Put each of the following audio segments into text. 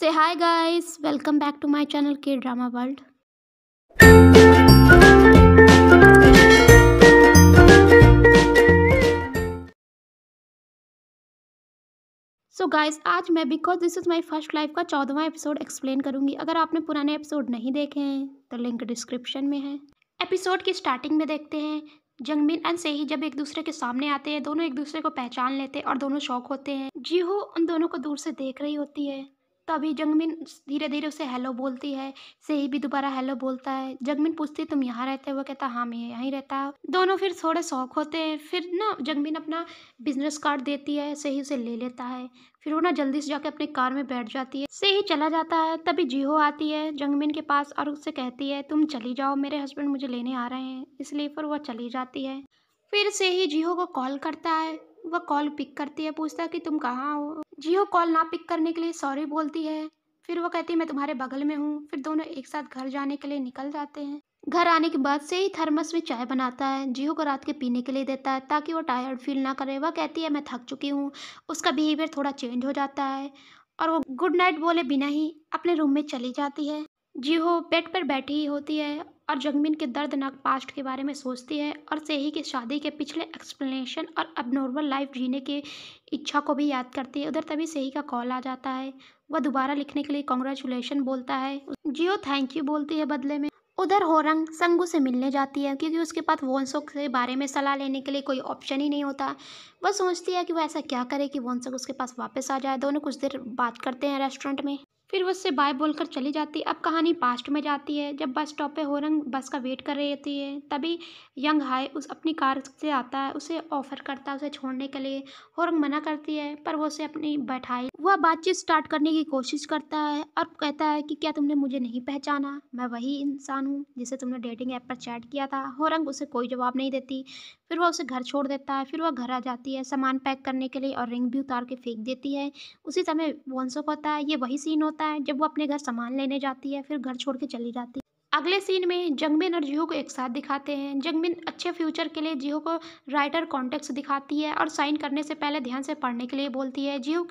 से hi guys welcome back to my channel K drama world so guys आज मैं because this is my first life का चौदहवा episode explain करूंगी अगर आपने पुराने एपिसोड नहीं देखे हैं तो लिंक डिस्क्रिप्शन में है एपिसोड की स्टार्टिंग में देखते हैं जंगमिन एंड सेही जब एक दूसरे के सामने आते हैं दोनों एक दूसरे को पहचान लेते हैं और दोनों शौक होते हैं जी हो उन दोनों को दूर से देख रही होती है तो अभी जंगमिन धीरे धीरे उसे हेलो बोलती है सही भी दोबारा हेलो बोलता है जंगमिन पूछती तुम यहाँ रहते हो वो कहता हाँ मैं यहीं रहता हूँ दोनों फिर थोड़े शौक होते हैं फिर ना जंगमिन अपना बिजनेस कार्ड देती है सही उसे ले लेता है फिर वो ना जल्दी से जाके अपनी कार में बैठ जाती है से ही चला जाता है तभी जीहो आती है जंगमिन के पास और उससे कहती है तुम चली जाओ मेरे हस्बैंड मुझे लेने आ रहे हैं इसलिए फिर वह चली जाती है फिर से ही जीहो को कॉल करता है वह कॉल पिक करती है पूछता है कि तुम कहाँ हो जियो कॉल ना पिक करने के लिए सॉरी बोलती है फिर वो कहती है मैं तुम्हारे बगल में हूँ फिर दोनों एक साथ घर जाने के लिए निकल जाते हैं घर आने के बाद से ही थर्मस में चाय बनाता है जियो को रात के पीने के लिए देता है ताकि वो टायर्ड फील ना करे वह कहती है मैं थक चुकी हूँ उसका बिहेवियर थोड़ा चेंज हो जाता है और वो गुड नाइट बोले बिना ही अपने रूम में चली जाती है जियो बेड पर बैठी ही होती है और जगमिन के दर्दनाक पास्ट के बारे में सोचती है और सेही की शादी के पिछले एक्सप्लेनेशन और अबनॉर्मल लाइफ जीने की इच्छा को भी याद करती है उधर तभी सेही का कॉल आ जाता है वह दोबारा लिखने के लिए कॉन्ग्रेचुलेशन बोलता है जियो थैंक यू बोलती है बदले में उधर होरंग संगू से मिलने जाती है क्योंकि उसके पास वोनसुक के बारे में सलाह लेने के लिए कोई ऑप्शन ही नहीं होता वह सोचती है कि वह ऐसा क्या करे कि वोनसुक उसके पास वापस आ जाए दोनों कुछ देर बात करते हैं रेस्टोरेंट में फिर वो उससे बाय बोल कर चली जाती है अब कहानी पास्ट में जाती है जब बस स्टॉप पे होरंग बस का वेट कर रही होती है तभी यंग हाई उस अपनी कार से आता है उसे ऑफ़र करता है उसे छोड़ने के लिए होरंग मना करती है पर वो उसे अपनी बैठाई वह बातचीत स्टार्ट करने की कोशिश करता है और कहता है कि क्या तुमने मुझे नहीं पहचाना मैं वही इंसान हूँ जिसे तुमने डेटिंग ऐप पर चैट किया था होरंग उसे कोई जवाब नहीं देती फिर वह उसे घर छोड़ देता है फिर वह घर आ जाती है सामान पैक करने के लिए और रिंग भी उतार के फेंक देती है उसी समय वंशोक होता है ये वही सीन होता है जब वो अपने घर सामान लेने जाती है फिर घर छोड़ के चली जाती है अगले सीन में जंगमिन और जीहो को एक साथ दिखाते हैं जंगमिन अच्छे फ्यूचर के लिए जीहो को राइटर कॉन्टेक्ट दिखाती है और साइन करने से पहले ध्यान से पढ़ने के लिए बोलती है जीहो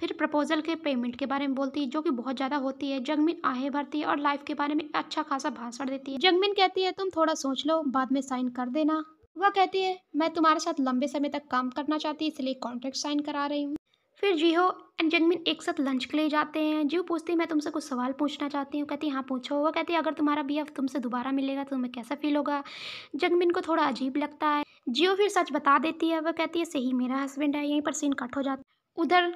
फिर प्रपोजल के पेमेंट के बारे में बोलती है जो कि बहुत ज़्यादा होती है जंगमिन आहें भरती है और लाइफ के बारे में अच्छा खासा भाषण देती है जंगमिन कहती है तुम थोड़ा सोच लो बाद में साइन कर देना वह कहती है मैं तुम्हारे साथ लंबे समय तक काम करना चाहती इसलिए कॉन्ट्रैक्ट साइन करा रही हूँ फिर जीहो एंड जंगमिन एक साथ लंच के लिए जाते हैं जीहो पूछती है मैं तुमसे कुछ सवाल पूछना चाहती हूँ कहती हाँ पूछो वो कहती है अगर तुम्हारा बी तुमसे दोबारा मिलेगा तो तुम्हें कैसा फील होगा जंगमिन को थोड़ा अजीब लगता है जियो फिर सच बता देती है वह कहती है सही मेरा हस्बैंड है यहीं पर सीन कट हो जाता उधर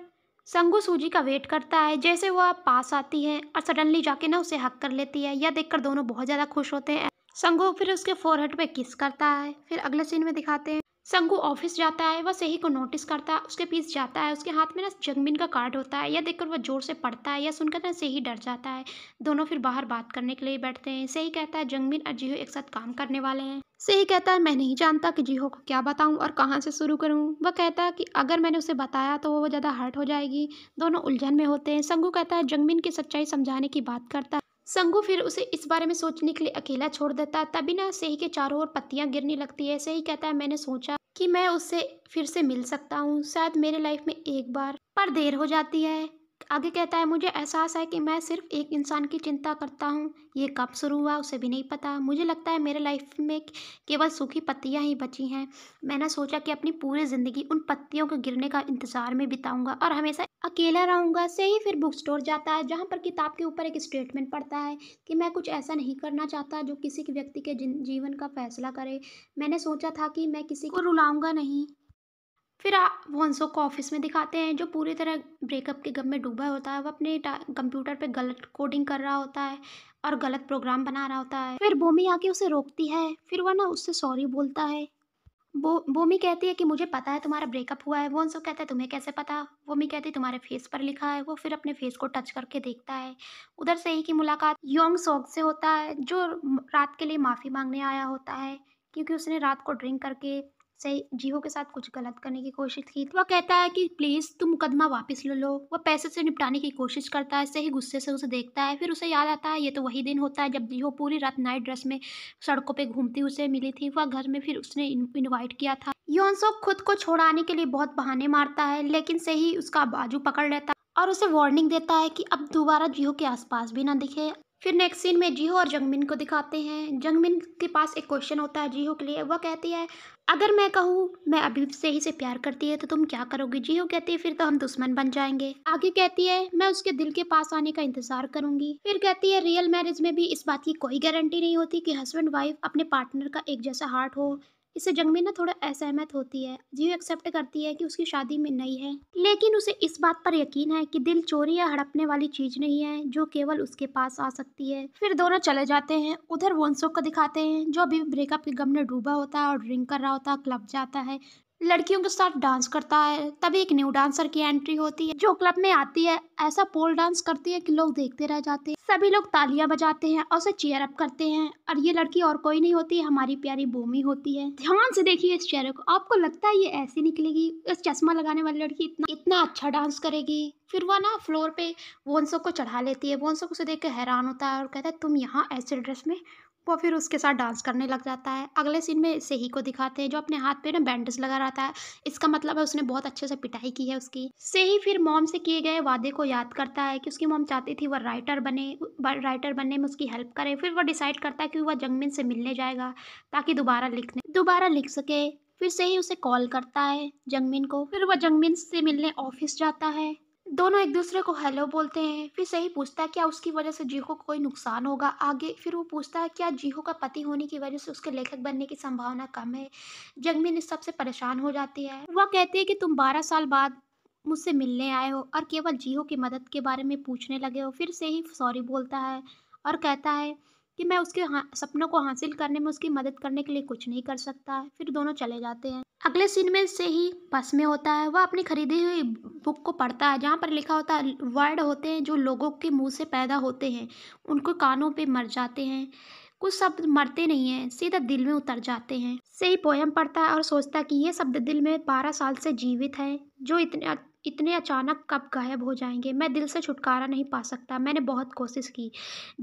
संगू सूजी का वेट करता है जैसे वह पास आती है और सडनली जाके ना उसे हक कर लेती है यह देखकर दोनों बहुत ज़्यादा खुश होते हैं संगू फिर उसके फोरहेड पे किस करता है फिर अगले सीन में दिखाते हैं संगू ऑफिस जाता है वह सही को नोटिस करता है उसके पीछे जाता है उसके हाथ में ना जगमिन का कार्ड होता है या देखकर वह जोर से पढ़ता है या सुनकर ना सही डर जाता है दोनों फिर बाहर बात करने के लिए बैठते हैं सही कहता है जंगमिन और जीहो एक साथ काम करने वाले हैं सही कहता है मैं नहीं जानता कि जीहो को क्या बताऊं और कहां से शुरू करूं वह कहता है कि अगर मैंने उसे बताया तो वो ज़्यादा हर्ट हो जाएगी दोनों उलझन में होते हैं संगू कहता है जंगमिन की सच्चाई समझाने की बात करता है संगू फिर उसे इस बारे में सोचने के लिए अकेला छोड़ देता है तभी ना सही के चारों ओर पत्तियां गिरने लगती है सही कहता है मैंने सोचा कि मैं उससे फिर से मिल सकता हूँ शायद मेरे लाइफ में एक बार पर देर हो जाती है आगे कहता है मुझे एहसास है कि मैं सिर्फ एक इंसान की चिंता करता हूँ ये कब शुरू हुआ उसे भी नहीं पता मुझे लगता है मेरे लाइफ में केवल सूखी पत्तियाँ ही बची हैं मैंने सोचा कि अपनी पूरी ज़िंदगी उन पत्तियों के गिरने का इंतज़ार में बिताऊँगा और हमेशा अकेला रहूँगा से ही फिर बुक स्टोर जाता है जहाँ पर किताब के ऊपर एक स्टेटमेंट पढ़ता है कि मैं कुछ ऐसा नहीं करना चाहता जो किसी के व्यक्ति के जीवन का फैसला करे मैंने सोचा था कि मैं किसी को रुलाऊँगा नहीं फिर आप वो को ऑफिस में दिखाते हैं जो पूरी तरह ब्रेकअप के गम में डूबा होता है वो अपने कंप्यूटर पे गलत कोडिंग कर रहा होता है और गलत प्रोग्राम बना रहा होता है फिर बोमी आके उसे रोकती है फिर वह ना उससे सॉरी बोलता है बो बोमी कहती है कि मुझे पता है तुम्हारा ब्रेकअप हुआ है वो कहता है तुम्हें कैसे पता बोमी कहती है तुम्हारे फेस पर लिखा है वो फिर अपने फेस को टच करके देखता है उधर से ही की मुलाकात योंग सॉक से होता है जो रात के लिए माफ़ी मांगने आया होता है क्योंकि उसने रात को ड्रिंक करके सही जीहो के साथ कुछ गलत करने की कोशिश की वह कहता है कि प्लीज़ तुम मुकदमा वापस ले लो वह पैसे से निपटाने की कोशिश करता है सही गुस्से से उसे देखता है फिर उसे याद आता है ये तो वही दिन होता है जब जीहो पूरी रात नाइट ड्रेस में सड़कों पर घूमती उसे मिली थी वह घर में फिर उसने इन्वाइट किया था योनसो खुद को छोड़ाने के लिए बहुत बहाने मारता है लेकिन सही उसका बाजू पकड़ लेता और उसे वार्निंग देता है कि अब दोबारा जियो के आसपास भी ना दिखे फिर नेक्स्ट सीन में जीहो और जंगमिन को दिखाते हैं जंगमिन के पास एक क्वेश्चन होता है जीहो के लिए वह कहती है अगर मैं कहूँ मैं अभी से ही से प्यार करती है तो तुम क्या करोगी जीहो कहती है फिर तो हम दुश्मन बन जाएंगे आगे कहती है मैं उसके दिल के पास आने का इंतजार करूंगी फिर कहती है रियल मैरिज में भी इस बात की कोई गारंटी नहीं होती कि हस्बैंड वाइफ अपने पार्टनर का एक जैसा हार्ट हो इससे जंग में ना थोड़ा असहमत होती है जियो एक्सेप्ट करती है कि उसकी शादी में नहीं है लेकिन उसे इस बात पर यकीन है कि दिल चोरी या हड़पने वाली चीज नहीं है जो केवल उसके पास आ सकती है फिर दोनों चले जाते हैं उधर वोन्सोक को दिखाते हैं जो अभी ब्रेकअप के गम में डूबा होता है और ड्रिंक कर रहा होता है क्लब जाता है लड़कियों के साथ डांस करता है तभी एक न्यू डांसर की एंट्री होती है जो क्लब में आती है ऐसा पोल डांस करती है कि लोग देखते रह जाते हैं सभी लोग तालियां बजाते हैं और उसे चेयर अप करते हैं और ये लड़की और कोई नहीं होती हमारी प्यारी भूमि होती है ध्यान से देखिए इस चेहरे को आपको लगता है ये ऐसी निकलेगी इस चश्मा लगाने वाली लड़की इतना इतना अच्छा डांस करेगी फिर वह ना फ्लोर पे वोनसो को चढ़ा लेती है वोनसो उसे देख के हैरान होता है और कहता है तुम यहाँ ऐसे ड्रेस में वो फिर उसके साथ डांस करने लग जाता है अगले सीन में सही को दिखाते हैं जो अपने हाथ पे ना बैंडेज लगा रहता है इसका मतलब है उसने बहुत अच्छे से पिटाई की है उसकी सही फिर मॉम से किए गए वादे को याद करता है कि उसकी मॉम चाहती थी वह राइटर बने राइटर बनने में उसकी हेल्प करे फिर वह डिसाइड करता है कि वह जंगमिन से मिलने जाएगा ताकि दोबारा लिखने दोबारा लिख सके फिर से ही उसे कॉल करता है जंगमिन को फिर वह जंगमिन से मिलने ऑफिस जाता है दोनों एक दूसरे को हेलो बोलते हैं फिर सही पूछता है क्या उसकी वजह से जीहो को कोई नुकसान होगा आगे फिर वो पूछता है क्या जीहो का पति होने की वजह से उसके लेखक बनने की संभावना कम है जंगमिन इस सबसे परेशान हो जाती है वह कहती है कि तुम बारह साल बाद मुझसे मिलने आए हो और केवल जीहो की मदद के बारे में पूछने लगे हो फिर से ही सॉरी बोलता है और कहता है कि मैं उसके हाँ, सपनों को हासिल करने में उसकी मदद करने के लिए कुछ नहीं कर सकता फिर दोनों चले जाते हैं अगले सीन में से ही बस में होता है वह अपनी खरीदी हुई बुक को पढ़ता है जहाँ पर लिखा होता है वर्ड होते हैं जो लोगों के मुंह से पैदा होते हैं उनको कानों पे मर जाते हैं कुछ शब्द मरते नहीं हैं सीधा दिल में उतर जाते हैं से ही पोएम पढ़ता है और सोचता है कि ये शब्द दिल में बारह साल से जीवित है जो इतने इतने अचानक कब गायब हो जाएंगे मैं दिल से छुटकारा नहीं पा सकता मैंने बहुत कोशिश की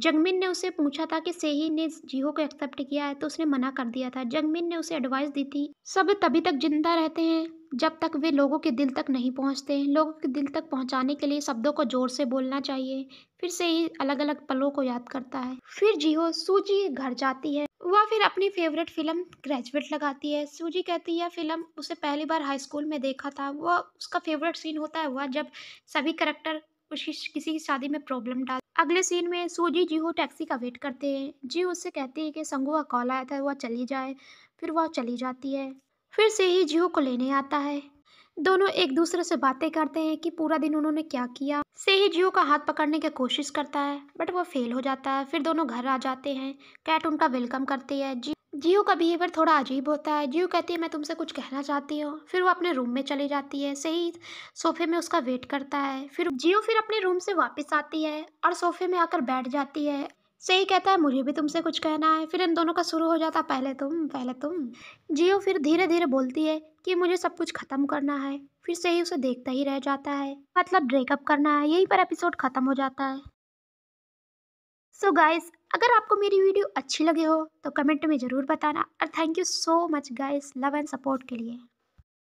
जंगमिन ने उसे पूछा था कि सेही ने जीहो को एक्सेप्ट किया है तो उसने मना कर दिया था जंगमिन ने उसे एडवाइस दी थी सब तभी तक जिंदा रहते हैं जब तक वे लोगों के दिल तक नहीं पहुंचते लोगों के दिल तक पहुंचाने के लिए शब्दों को जोर से बोलना चाहिए फिर से ही अलग अलग पलों को याद करता है फिर जीहो सूजी घर जाती है वह फिर अपनी फेवरेट फिल्म ग्रेजुएट लगाती है सूजी कहती है फिल्म उसे पहली बार हाई स्कूल में देखा था वह उसका फेवरेट सीन होता है वह जब सभी करेक्टर उसकी किसी की शादी में प्रॉब्लम डाल अगले सीन में सूजी जीहो टैक्सी का वेट करते हैं जी उससे कहती है कि संगू का कॉल आया था वह चली जाए फिर वह चली जाती है फिर से ही जीहो को लेने आता है दोनों एक दूसरे से बातें करते हैं कि पूरा दिन उन्होंने क्या किया से ही जियो का हाथ पकड़ने की कोशिश करता है बट वो फेल हो जाता है फिर दोनों घर आ जाते हैं कैट उनका वेलकम करती है जी जियो का बिहेवियर थोड़ा अजीब होता है जियो कहती है मैं तुमसे कुछ कहना चाहती हूँ फिर वो अपने रूम में चली जाती है सही सोफे में उसका वेट करता है फिर जियो फिर अपने रूम से वापस आती है और सोफे में आकर बैठ जाती है सही कहता है मुझे भी तुमसे कुछ कहना है फिर इन दोनों का शुरू हो जाता पहले तुम पहले तुम जियो फिर धीरे धीरे बोलती है कि मुझे सब कुछ खत्म करना है फिर सही उसे देखता ही रह जाता है मतलब ब्रेकअप करना है यहीं पर एपिसोड खत्म हो जाता है सो so गाइस अगर आपको मेरी वीडियो अच्छी लगी हो तो कमेंट में ज़रूर बताना और thank you so much guys love and support के लिए